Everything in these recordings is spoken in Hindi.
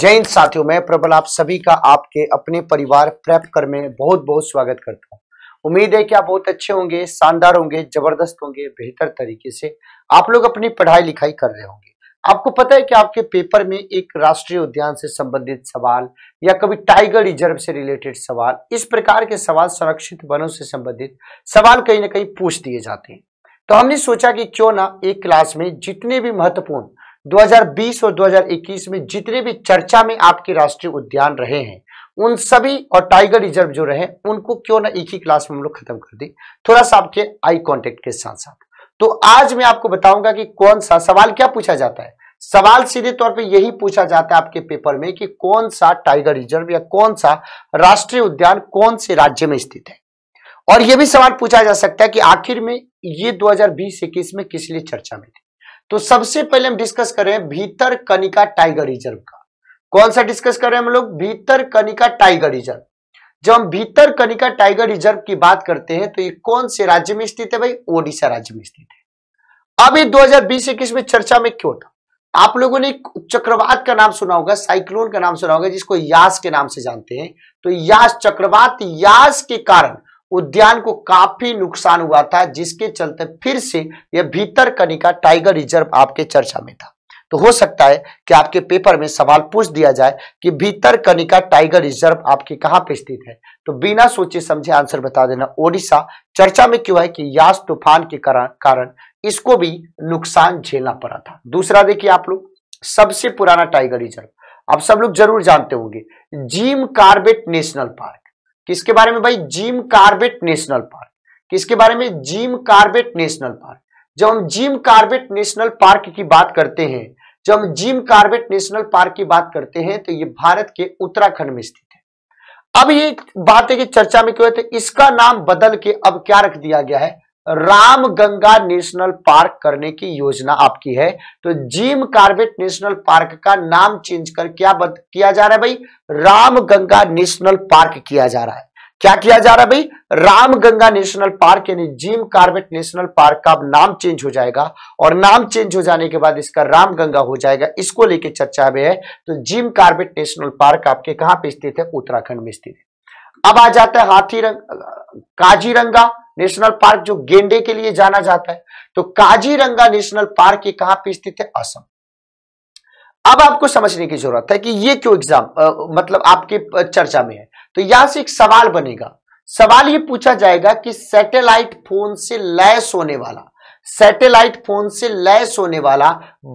जैन साथियों मैं प्रबल आप सभी का आपके अपने परिवार प्रेप कर में बहुत बहुत स्वागत करता हूँ उम्मीद है कि आप बहुत अच्छे होंगे शानदार होंगे जबरदस्त होंगे बेहतर तरीके से आप लोग अपनी पढ़ाई लिखाई कर रहे होंगे आपको पता है कि आपके पेपर में एक राष्ट्रीय उद्यान से संबंधित सवाल या कभी टाइगर रिजर्व से रिलेटेड सवाल इस प्रकार के सवाल संरक्षित वनों से संबंधित सवाल कहीं ना कहीं पूछ दिए जाते हैं तो हमने सोचा कि क्यों ना एक क्लास में जितने भी महत्वपूर्ण 2020 और 2021 में जितने भी चर्चा में आपके राष्ट्रीय उद्यान रहे हैं उन सभी और टाइगर रिजर्व जो रहे उनको क्यों ना एक ही क्लास में हम लोग खत्म कर दें थोड़ा सा आपके आई कांटेक्ट के साथ साथ तो आज मैं आपको बताऊंगा कि कौन सा सवाल क्या पूछा जाता है सवाल सीधे तौर पे यही पूछा जाता है आपके पेपर में कि कौन सा टाइगर रिजर्व या कौन सा राष्ट्रीय उद्यान कौन से राज्य में स्थित है और यह भी सवाल पूछा जा सकता है कि आखिर में ये दो हजार में किस लिए चर्चा में थे तो सबसे पहले हम डिस्कस कर रहे हैं भीतर कनिका टाइगर रिजर्व का कौन सा डिस्कस कर रहे हैं हम लोग भीतर कनिका टाइगर रिजर्व जब हम भीतर कनिका टाइगर रिजर्व की बात करते हैं तो ये कौन से राज्य में स्थित है भाई ओडिशा राज्य में स्थित है अभी बीस इक्कीस में चर्चा में क्यों था आप लोगों ने चक्रवात का नाम सुना होगा साइक्लोन का नाम सुना होगा जिसको यास के नाम से जानते हैं तो यास चक्रवात यास के कारण उद्यान को काफी नुकसान हुआ था जिसके चलते फिर से यह भीतर कनिका टाइगर रिजर्व आपके चर्चा में था तो हो सकता है कि आपके पेपर में सवाल पूछ दिया जाए कि भीतर कनिका टाइगर रिजर्व आपके कहाँ पे स्थित है तो बिना सोचे समझे आंसर बता देना ओडिशा चर्चा में क्यों है कि यास तूफान के कारण इसको भी नुकसान झेलना पड़ा था दूसरा देखिए आप लोग सबसे पुराना टाइगर रिजर्व आप सब लोग जरूर जानते होंगे जीम कार्बेट नेशनल पार्क किसके बारे में भाई जिम कार्बेट नेशनल पार्क किसके बारे में जिम कार्बेट नेशनल पार्क जब हम जिम कार्बेट नेशनल पार्क की बात करते हैं जब हम जिम कार्बेट नेशनल पार्क की बात करते हैं तो ये भारत के उत्तराखंड में स्थित है अब ये बात है कि चर्चा में क्यों है तो इसका नाम बदल के अब क्या रख दिया गया है राम गंगा नेशनल पार्क करने की योजना आपकी है तो जिम कार्बेट नेशनल पार्क का नाम चेंज कर क्या बद, किया जा रहा है भाई राम गंगा नेशनल पार्क किया जा रहा है क्या किया जा रहा है भाई रामगंगा नेशनल पार्क यानी जिम कार्बेट नेशनल पार्क का अब नाम चेंज हो जाएगा और नाम चेंज हो जाने के बाद इसका राम गंगा हो जाएगा इसको लेके चर्चा में है तो जिम कार्बेट नेशनल पार्क आपके कहां पे स्थित है उत्तराखंड में स्थित है अब आ जाता है हाथी रंग काजीरंगा नेशनल पार्क जो गेंडे के लिए जाना जाता है तो काजीरंगा नेशनल पार्क ये कहां पर स्थित है असम अब आपको समझने की जरूरत है कि ये क्यों एग्जाम मतलब आपके चर्चा में है तो यहां से एक सवाल बनेगा सवाल ये पूछा जाएगा कि सैटेलाइट फोन से लैस होने वाला सैटेलाइट फोन से लैस होने वाला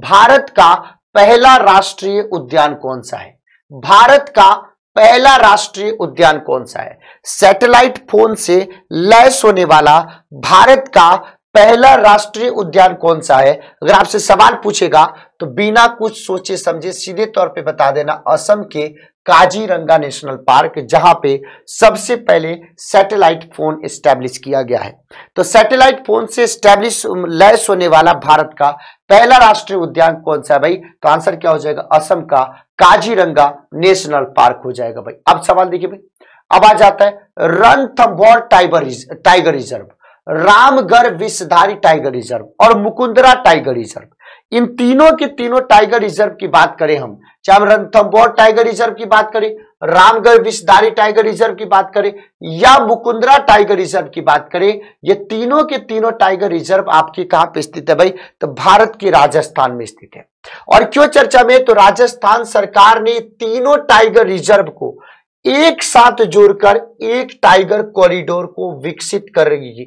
भारत का पहला राष्ट्रीय उद्यान कौन सा है भारत का पहला राष्ट्रीय उद्यान कौन सा है सैटेलाइट फोन से लैस होने वाला भारत का पहला राष्ट्रीय उद्यान कौन सा है अगर आपसे सवाल पूछेगा तो बिना कुछ सोचे समझे सीधे तौर पे बता देना असम के काजीरंगा नेशनल पार्क जहां पे सबसे पहले सैटेलाइट फोन स्टैब्लिश किया गया है तो सैटेलाइट फोन से स्टैब्लिश लैस होने वाला भारत का पहला राष्ट्रीय उद्यान कौन सा है भाई तो आंसर क्या हो जाएगा असम का काजीरंगा नेशनल पार्क हो जाएगा भाई अब सवाल देखिए भाई अब आ जाता है Ranthambore tiger tiger reserve Ramgarh Vishdhari tiger reserve और मुकुंदरा टाइगर रिजर्व इन तीनों के तीनों टाइगर रिजर्व की बात करें हम चाहे हम रणथंभौर टाइगर रिजर्व की बात करें रामगढ़ विषधारी टाइगर रिजर्व की बात करें या मुकुंदरा टाइगर रिजर्व की बात करें ये तीनों के तीनों टाइगर रिजर्व आपकी कहां पे स्थित है भाई तो भारत के राजस्थान में स्थित है और क्यों चर्चा में तो राजस्थान सरकार ने तीनों टाइगर रिजर्व को एक साथ जोड़कर एक टाइगर कॉरिडोर को विकसित करेगी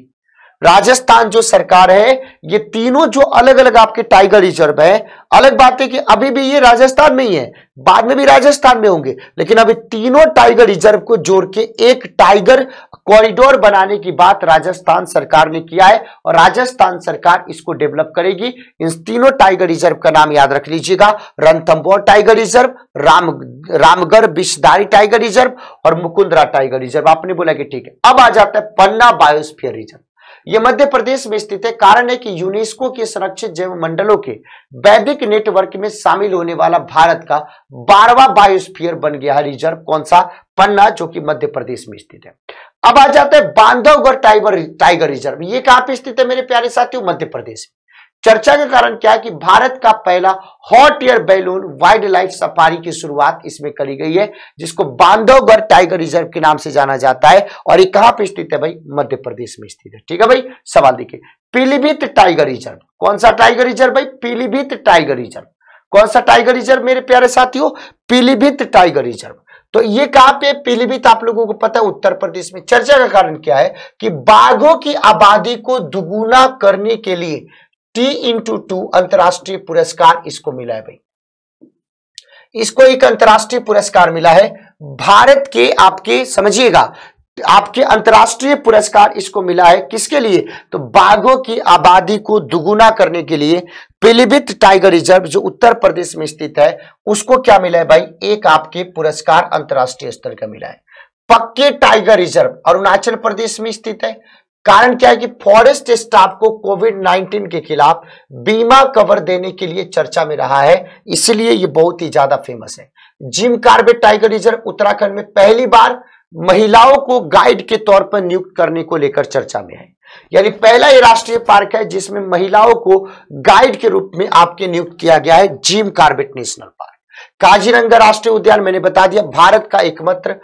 राजस्थान जो सरकार है ये तीनों जो अलग अलग आपके टाइगर रिजर्व है अलग बात है कि अभी भी ये राजस्थान में ही है बाद में भी राजस्थान में होंगे लेकिन अभी तीनों टाइगर रिजर्व को जोड़ के एक टाइगर कॉरिडोर बनाने की बात राजस्थान सरकार ने किया है और राजस्थान सरकार इसको डेवलप करेगी इन तीनों टाइगर रिजर्व का नाम याद रख लीजिएगा Ranthambore tiger reserve Ram Ramgarh Vishdhari tiger reserve और मुकुंदरा टाइगर रिजर्व आपने बोला कि ठीक है अब आ जाता है पन्ना बायोस्फियर रिजर्व ये मध्य प्रदेश में स्थित है कारण है कि यूनेस्को के संरक्षित जैव मंडलों के वैदिक नेटवर्क में शामिल होने वाला भारत का बारवा बायोस्फीयर बन गया है रिजर्व कौन सा पन्ना जो कि मध्य प्रदेश में स्थित है अब आ जाता है बांधवगढ़ टाइगर टाइगर रिजर्व ये कहां पे स्थित है मेरे प्यारे साथियों मध्य प्रदेश चर्चा का कारण क्या है कि भारत का पहला hot air balloon wildlife safari की शुरुआत इसमें करी गई है जिसको बांधवगढ़ टाइगर रिजर्व के नाम से जाना जाता है और ये कहां पर स्थित है भाई मध्य प्रदेश में स्थित है ठीक है भाई सवाल देखिए पीलीभीत टाइगर रिजर्व कौन सा टाइगर रिजर्व भाई पीलीभीत टाइगर रिजर्व कौन सा टाइगर रिजर्व मेरे प्यारे साथियों पीलीभीत टाइगर रिजर्व तो ये कहां पे पीलीभीत आप लोगों को पता है उत्तर प्रदेश में चर्चा का कारण क्या है कि बाघों की आबादी को दुगुना करने के लिए टी इंटू टू अंतरराष्ट्रीय पुरस्कार इसको मिला है भाई इसको एक अंतरराष्ट्रीय पुरस्कार मिला है भारत के आपके समझिएगा आपके अंतर्राष्ट्रीय पुरस्कार इसको मिला है किसके लिए तो बाघों की आबादी को दुगुना करने के लिए पीलीभीत टाइगर रिजर्व जो उत्तर प्रदेश में स्थित है उसको क्या मिला है भाई एक आपके पुरस्कार अंतर्राष्ट्रीय स्तर का मिला है पक्के टाइगर रिजर्व अरुणाचल प्रदेश में स्थित है कारण क्या है कि फॉरेस्ट स्टाफ को कोविड 19 के खिलाफ बीमा कवर देने के लिए चर्चा में रहा है इसलिए ये बहुत ही ज्यादा फेमस है Jim Corbett tiger reserve Uttarakhand में पहली बार महिलाओं को गाइड के तौर पर नियुक्त करने को लेकर चर्चा में है यानी पहला ये राष्ट्रीय पार्क है जिसमें महिलाओं को गाइड के रूप में आपके नियुक्त किया गया है Jim Corbett national park Kaziranga राष्ट्रीय उद्यान मैंने बता दिया भारत का एकमात्र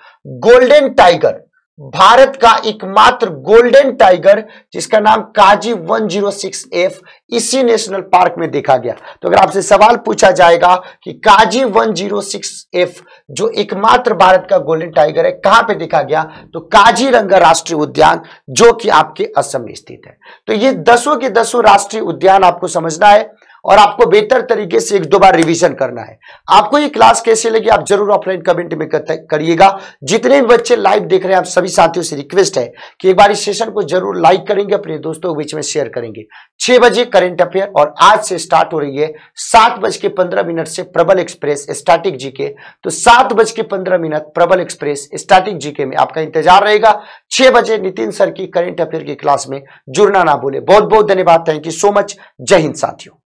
गोल्डन टाइगर भारत का एकमात्र गोल्डन टाइगर जिसका नाम काजी 106F इसी नेशनल पार्क में देखा गया तो अगर आपसे सवाल पूछा जाएगा कि काजी 106F जो एकमात्र भारत का गोल्डन टाइगर है कहां पे देखा गया तो काजी रंगा राष्ट्रीय उद्यान जो कि आपके असम में स्थित है तो ये दसों के दसों राष्ट्रीय उद्यान आपको समझना है और आपको बेहतर तरीके से एक दो बार रिवीजन करना है आपको ये क्लास कैसे लगी आप जरूर ऑफलाइन कमेंट में करिएगा जितने भी बच्चे लाइव देख रहे हैं आप सभी साथियों से रिक्वेस्ट है कि एक बार इस सेशन को जरूर लाइक करेंगे अपने दोस्तों के बीच में शेयर करेंगे छह बजे करेंट अफेयर और आज से स्टार्ट हो रही है सात बज के पंद्रह मिनट से प्रबल एक्सप्रेस स्टार्टिंग जीके तो सात बज के पंद्रह मिनट प्रबल एक्सप्रेस स्टार्टिंग जीके में आपका इंतजार रहेगा छह बजे नितिन सर की करेंट अफेयर की क्लास में जुड़ना ना भूले बहुत बहुत धन्यवाद थैंक यू सो मच जय हिंद साथियों